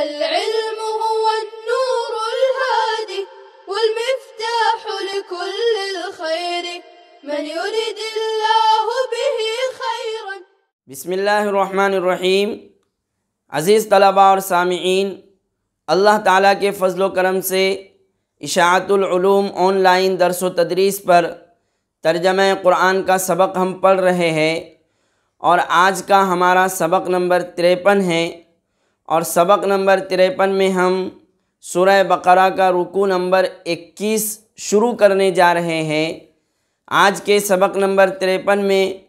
العلم هو النور الهادي والمفتاح لكل الخير من يريد الله به خيرا بسم الله الرحمن الرحيم عزيز طلباء الله تعالى کے فضل و کرم سے اشاعت العلوم इशातुलूम لائن درس و تدریس پر तर्जम قرآن کا سبق ہم پڑھ رہے ہیں اور آج کا ہمارا سبق نمبر तिरपन ہے और सबक नंबर तिरपन में हम शुरह बकरा का रुकू नंबर 21 शुरू करने जा रहे हैं आज के सबक नंबर तिरपन में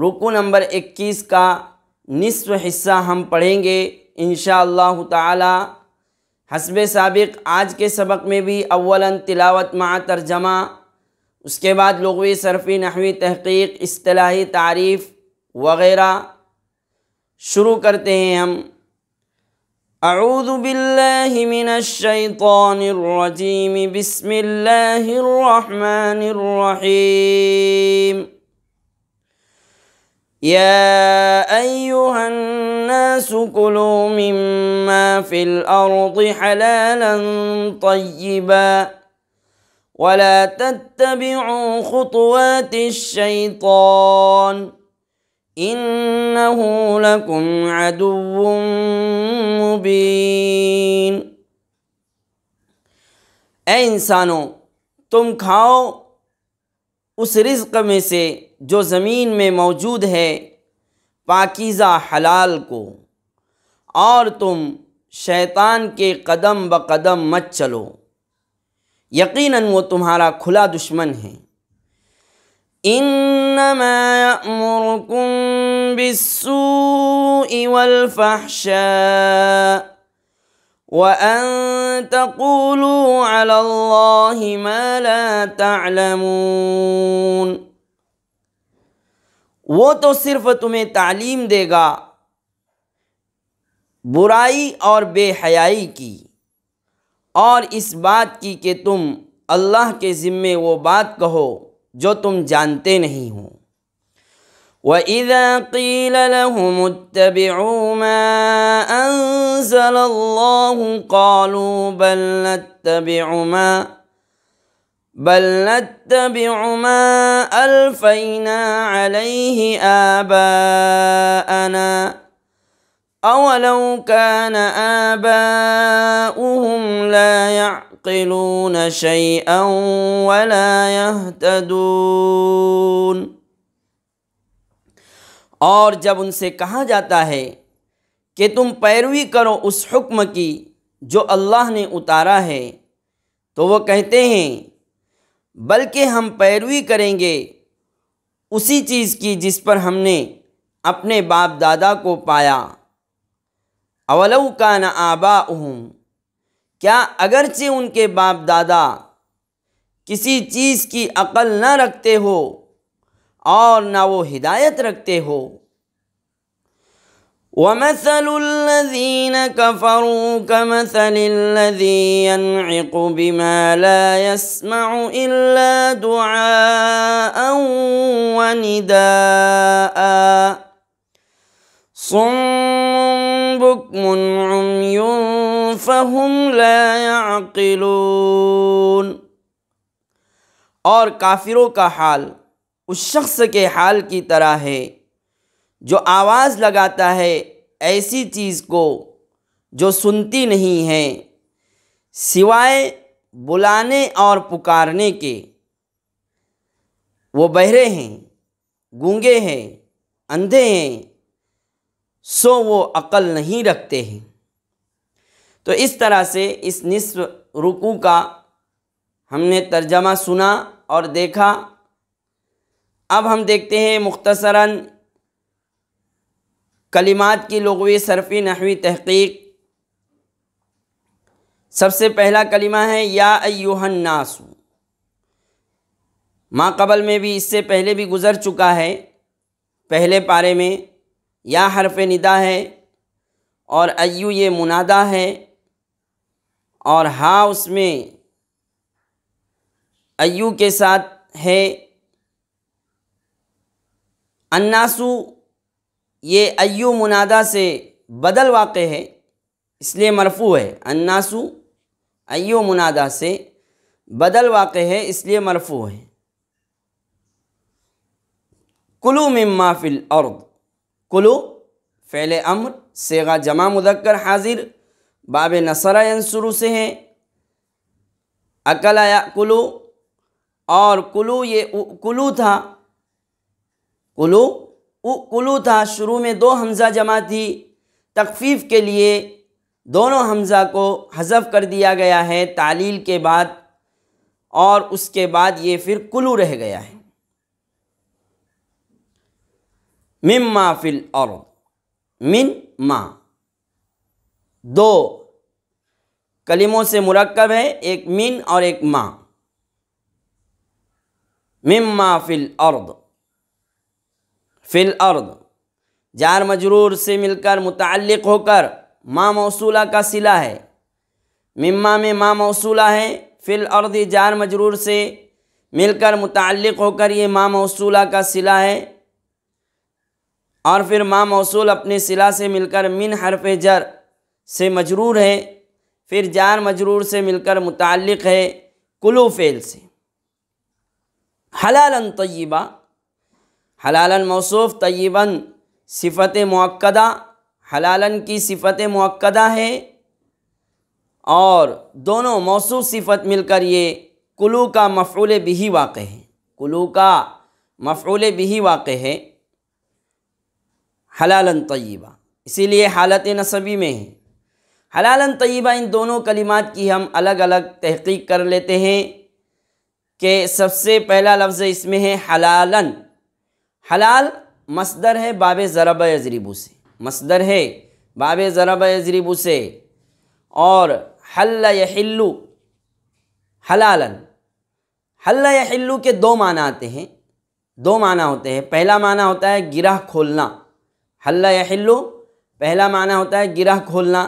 रुकू नंबर 21 का निसफ हिस्सा हम पढ़ेंगे इन ताला हसब सबक आज के सबक में भी अवला तिलावत मा तर्जमा उसके बाद लगवी सरफी नहवी तहकीक असलाही तारीफ़ वग़ैरह शुरू करते हैं हम أعوذ بالله من الشيطان الرجيم بسم الله الرحمن الرحيم يا أيها الناس كلوا مما في الأرض حلالا طيبا ولا تتبعوا خطوات الشيطان إنه لكم عدو मुबीन ए इंसानों तुम खाओ उस रिज्क में से जो ज़मीन में मौजूद है पाकिज़ा हलाल को और तुम शैतान के कदम ब कदम मत चलो यकीनन वो तुम्हारा खुला दुश्मन है إنما يأمركم بالسوء والفحشاء وأن تقولوا على الله ما لا تعلمون وہ تو صرف تمہیں تعلیم دے گا برائی اور بے حیائی کی اور اس بات کی کہ تم اللہ کے ذمے وہ بات کہو جو تم جانتے نہیں हो وإذا قيل لهم اتبعوا ما أنزل الله قالوا بل نتبع ما بل نتبع ما ألفينا عليه آباءنا أولو كان آباؤهم لا يعلمون يعقلون شيئا ولا يهتدون और जब उनसे कहा जाता है कि तुम पैरवी करो उस हुक्म की जो अल्लाह ने उतारा है तो वो कहते हैं बल्कि हम पैरवी करेंगे उसी चीज़ की जिस पर हमने अपने बाप दादा को पाया अवलव का न आबा क्या अगरचे उनके बाप दादा किसी चीज़ की अकल न रखते हो और ना वो हिदायत रखते हो ومثل الذين كفروا كمثل الذي ينعق بما لا يسمع إلا دعاء ونداء صم بكم عمي فهم لا يعقلون और काफिरों का हाल उस शख्स के हाल की तरह है जो आवाज़ लगाता है ऐसी चीज़ को जो सुनती नहीं है सिवाय बुलाने और पुकारने के वो बहरे हैं गूंगे हैं अंधे हैं सो वो अक़ल नहीं रखते हैं तो इस तरह से इस निसफ रुकू का हमने तर्जमा सुना और देखा अब हम देखते हैं मुख्तसरा कलिमात की लगवी सरफी नहवी तहकीक सबसे पहला कलिमा है या अयुहन्नासु माँ कबल में भी इससे पहले भी गुज़र चुका है पहले पारे में या हरफ निदा है और अयू ये मुनादा है और हा उसमें अयू के साथ है अन्नासु ये अयू मुनादा से बदल वाक़ है इसलिए मरफू है अन्नासु अयु मुनादा से बदल वाक़ है इसलिए मरफू है कुलू मिम्मा फिल अर्द कुलु फ़ैल अम्र सेगा जमा मुदक्कर हाजिर बाब नसरा यंसुरु से हैं अकल या कुलु और कुलु ये कुलु था कुलु उ कुलु था शुरू में दो हमज़ा जमा थी तकफ़ीफ़ के लिए दोनों हमज़ा को हजफ कर दिया गया है तालील के बाद और उसके बाद ये फिर कुलु रह गया है मिम मा फिल और मिन मा दो कलिमों से मुरक्कब है एक मिन और एक मा मिम मा फिल अर्द फिल और जार मजरूर से मिलकर मुतल होकर माँ मौसूला का सिला है मिम्मा में माँ मौसूला है फिल और जार मजरूर से मिलकर मुतल होकर ये माँ मौसूला का सिला है और फिर माँ मौसूल अपने सिला से मिलकर मिन हरफ जर से मजरूर है फिर जार मजरूर से मिलकर मुतल है कुलू फेल से हलालन तयबा हलालन मौसूफ़ तय्यबन सिफत मक्दा हलालन की सिफत मक्दा है और दोनों मौसू सिफत मिलकर ये कुलू का मफूल बिही वाक़ है कुलू का मफूल बिही वाक़ है हलालन तय्यबा इसीलिए हालत नसबी में है हलालन तयबा इन दोनों कलिमात की हम अलग अलग तहकीक कर लेते हैं कि सबसे पहला लफ्ज़ इसमें है हलाल हलाल मसदर है बाब ज़रब अजरीबू से मसदर है बाब ज़रब अजरीबू से और हल यहल्लू हलालन हल के दो माना आते हैं दो माना होते हैं पहला माना होता है गिरह खोलना हल्ला या हिल्लो पहला माना होता है गिरह खोलना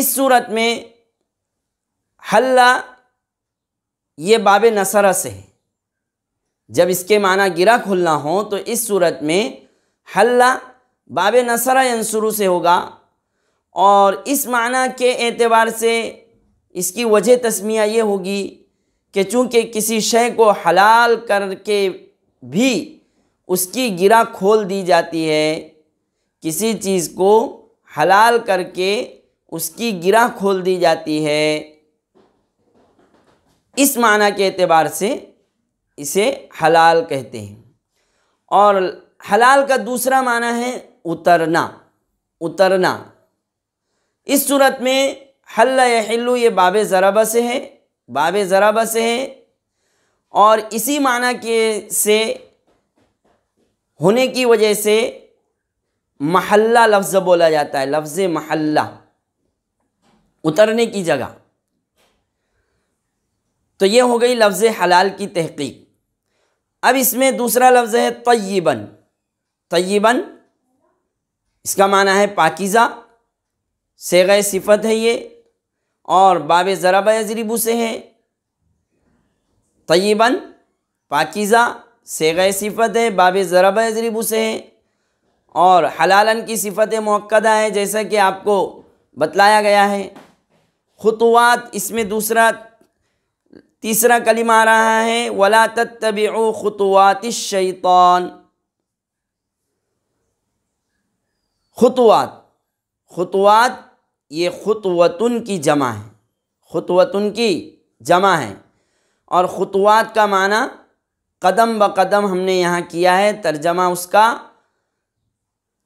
इस सूरत में हल्ला ये बाब नसरा से है जब इसके माना गिरा खोलना हो तो इस सूरत में हल्ला बाब नसरा यंसुरू से होगा और इस माना के एतबार से इसकी वजह तस्मिया ये होगी कि चूँकि किसी शय को हलाल करके भी उसकी गिरा खोल दी जाती है किसी चीज़ को हलाल करके उसकी गिरा खोल दी जाती है इस माना के अतबार से इसे हलाल कहते हैं और हलाल का दूसरा माना है उतरना उतरना इस सूरत में हल्ला हल्लू ये बाब ज़राबा से है बाब ज़राबा से है और इसी माना के से होने की वजह से महल्ला लफ्ज़ बोला जाता है लफ्ज़ महल्ला उतरने की जगह तो ये हो गई लफ्ज़ हलाल की तहकीक अब इसमें दूसरा लफ्ज़ है तयबन तयबन इसका माना है पाकिज़ा सेग सिफत है ये और बाब ज़राब यजरीबू से है तयबन पाकिज़ा सेग सिफत है बाब ज़राब यजरीबू से है और हलालन की सिफत मौक़दा है जैसा कि आपको बतलाया गया है खतवात इसमें दूसरा तीसरा कलिमा आ रहा है वला तब खतवात शैतान खतवात खतवात ये खतवतन की जमा है खतवतन की जमा है और खतवात का माना कदम ब कदम हमने यहाँ किया है तर्जमा उसका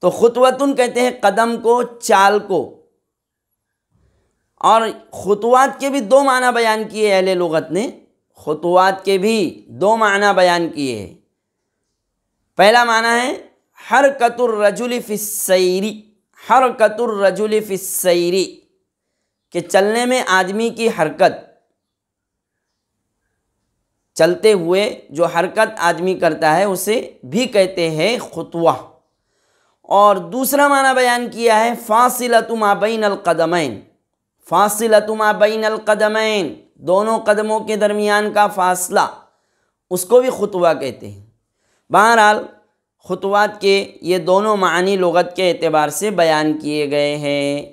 तो खुतवतुन कहते हैं कदम को चाल को और खुतवात के भी दो माना बयान किए अहले लगत ने खुतवात के भी दो माना बयान किए हैं पहला माना है हर कतुर रजुल फिसरी हर कतुर रजुल फिसरी के चलने में आदमी की हरकत चलते हुए जो हरकत आदमी करता है उसे भी कहते हैं खुतवा और दूसरा माना बयान किया है फ़ासिलतुमा बैन अलकदमैन फ़ासिलतुमा बैन अलकदमैन दोनों कदमों के दरमियान का फासला उसको भी खुतबा कहते हैं बहरहाल खुतवात के ये दोनों मानी लगत के अतबार से बयान किए गए हैं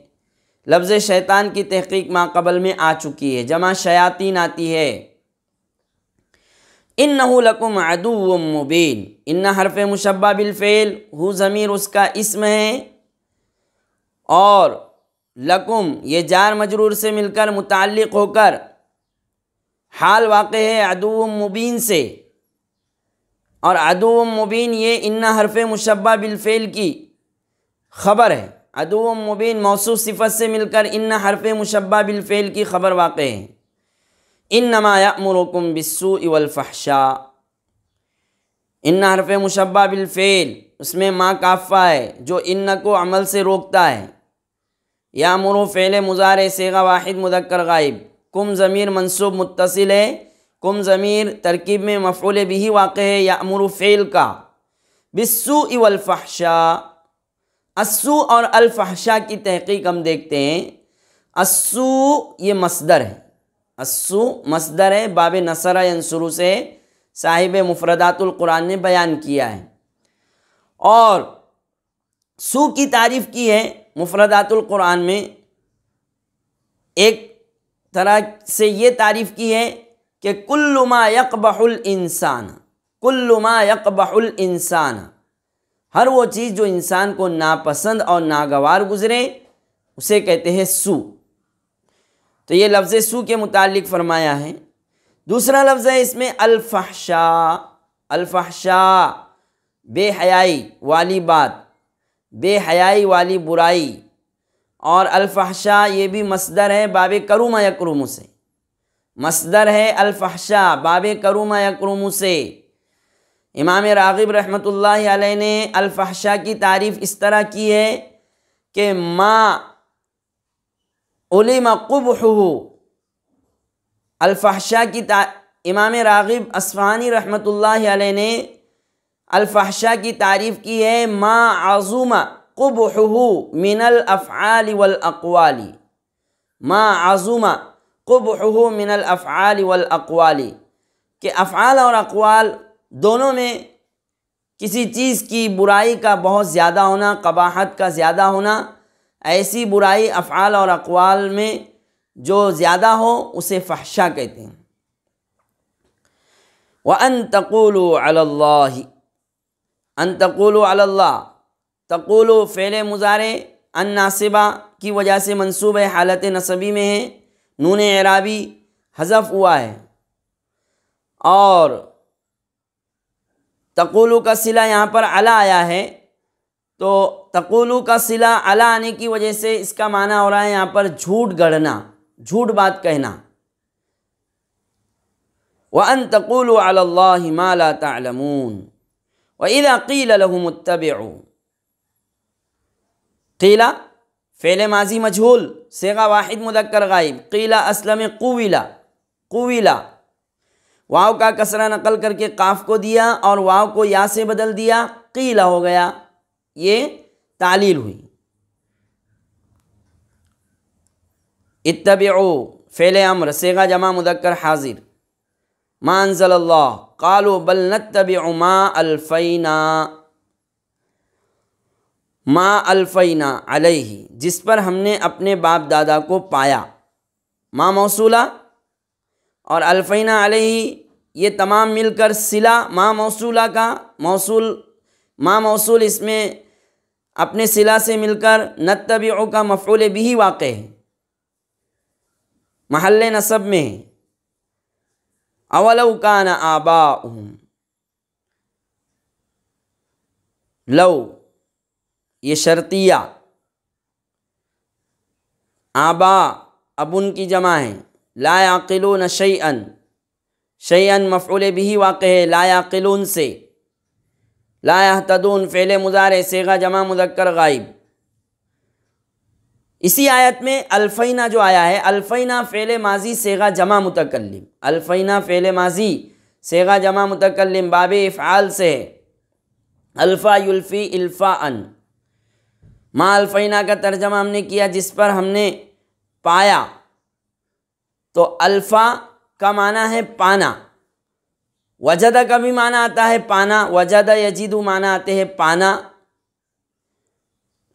लफ्ज़ शैतान की तहकीक माकबल में आ चुकी है जमा शयातीन आती है इन लकुम अदू मुबीन इन हरफ मुशबा बिलफ़ेल हु ज़मीर उसका इसम है और लकुम ये जार मजरूर से मिलकर मुतल होकर हाल वाक़ है अदू मुबीन से और अदू मुबीन ये इन्ना हरफ मुशबा बिलफ़ेल की खबर है अदू मुबीन मौसू सिफत से मिलकर इन्ना हरफ मुशबा बिलफ़ेल की खबर वाक़ है इन नमायामरकुम बिस्सू इवलफ़ाशा इन हरफ मुशबा बिलफ़ेल उसमें माँ काफ़ा है जो इन को अमल से रोकता है या मुरु फ़ैल मुज़ार सेगा वाहिद मुदक्कर गायब कुम ज़मीर मनसूब मुतसिल है कुम ज़मीर तरकीब में मफूल भी वाक़ है या मुरु फ़ैल का बिस्सू इवलफ़ाशा असू और अलफ़ाशा की तहकीक हम देखते हैं असू ये मसदर है असु मसदर है बाब नसर से साहिब मुफरदातुल्कुरान ने बयान किया है और सु की तारीफ़ की है मुफरदातुल्कुरान में एक तरह से ये तारीफ़ की है कि कुल्लुमा यकबहुल इंसान कुल्लुमा यकबहुल इंसान हर वो चीज़ जो इंसान को नापसंद और नागवार गुजरे उसे कहते हैं सू तो ये लफ्ज़ सू के मुतालिक फ़रमाया है दूसरा लफ्ज़ है इसमें अलफहशा अलफहशा बेहयाई वाली बात बेहयाई वाली बुराई और अलफहशा ये भी मसदर है बाब करुमा यक्रूम से मसदर है अलफहशा बाब करुमा यक्रूम से इमाम रागिब रहमतुल्लाह अलैह ने अलफहशा की तारीफ़ इस तरह की है कि माँ उलिमा कुबहू अलफाशा की इमाम रागिब असफ़ानी रहमतुल्लाह ने अलफाशा की तारीफ़ की है मा आज़ूमा कुबहू मिनल अफ़ाल वल माँ मा आज़ूमा कुबहू मिनल अफ़ाल वल के अफ़ाल और अकवाल दोनों में किसी चीज़ की बुराई का बहुत ज़्यादा होना कबाहत का ज़्यादा होना ऐसी बुराई अफ़ाल और अकवाल में जो ज़्यादा हो उसे फहशा कहते हैं व अन तकुल अन तकुल तकुल फ़ैल मुजारे अन नासिबा की वजह से मनसूब है हालत नसबी में है नून एराबी हज़फ हुआ है और तकुल का सिला यहाँ पर अला आया है तो तकुलू का सिला अला आने की वजह से इसका माना हो रहा है यहाँ पर झूठ गढ़ना झूठ बात कहना व अन तकुल अल्ला तलमून व कीला फ़ेल माजी मजहूल सेगा वाहिद मुदक्कर गायब कीला असलम कुविला कुविला वाव का कसरा नकल करके काफ को दिया और वाव को या से बदल दिया कीला हो गया ये तालील हुई इतब फ़ैल अमर सेगा जमा मुदक्कर हाजिर मानजल्ला कालो बल उमा अलफ़ीना माँ अलफीना अलही जिस पर हमने अपने बाप दादा को पाया माँ मौसूला और अलफ़ीना अलही ये तमाम मिलकर सिला माँ मौसूला का मौसूल माँ मौसूल इसमें अपने सिला से मिलकर नतबीओ का मफूल भी ही वाक़ है महल नसब में है अवलव का न आबा लव ये शर्तिया आबा अब उनकी जमा है लाया लायाकिल न शैन शैन मफूल भी वाक़ है लाया लायाकिल से लाया तदून फ़ेल मुज़ार सेगा जमा मुजक्कर गायब इसी आयत में अल्फ़ैना जो आया है अलफैना फ़ेल माजी सेगा जमा मुतकलम अल्फ़ैना फ़ेल माजी सेगा जमा मुतकलम बाब इफ़ाल से है अल्फ़ा युल्फ़ी अल्फ़ा अन माँ अल्फ़ैना का तर्जमा हमने किया जिस पर हमने पाया तो अल्फ़ा का माना है पाना वजदा का भी माना आता है पाना वजदा यजीदू माना आते हैं पाना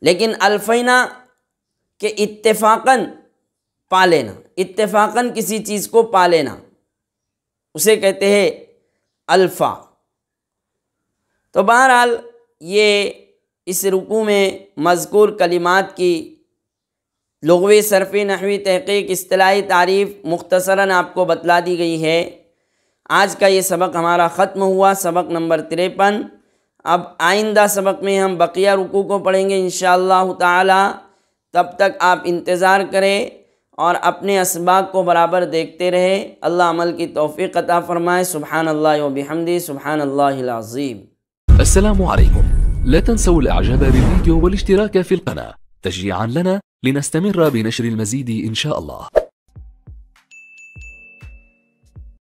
लेकिन अल्फ़ैना के इत्तेफाकन पा लेना इत्तेफाकन किसी चीज़ को पा लेना उसे कहते हैं अल्फ़ा तो बहरहाल ये इस रुकू में मजकूर कलिमात की लगवी सरफ़ी नहवी तहकीक असलाही तारीफ़ मुख्तसरा आपको बतला दी गई है आज का ये सबक हमारा ख़त्म हुआ सबक नंबर तिरपन अब आइंदा सबक में हम बकिया रुकू को पढ़ेंगे इन ताला तब तक आप इंतज़ार करें और अपने इसबाक को बराबर देखते रहे अल्लाह अमल की तोफ़ी अता फ़रमाए सुबहान अल्लाह सुबहान अल्लाज़ीम असलकम لا تنسوا الاعجاب بالفيديو والاشتراك في القناه تشجيعا لنا لنستمر بنشر المزيد ان شاء الله